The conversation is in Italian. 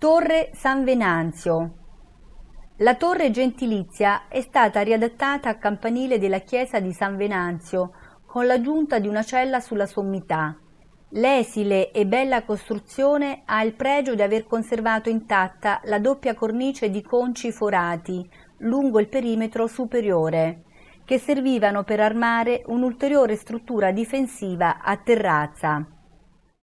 Torre San Venanzio. La torre gentilizia è stata riadattata a campanile della chiesa di San Venanzio con l'aggiunta di una cella sulla sommità. L'esile e bella costruzione ha il pregio di aver conservato intatta la doppia cornice di conci forati lungo il perimetro superiore, che servivano per armare un'ulteriore struttura difensiva a terrazza.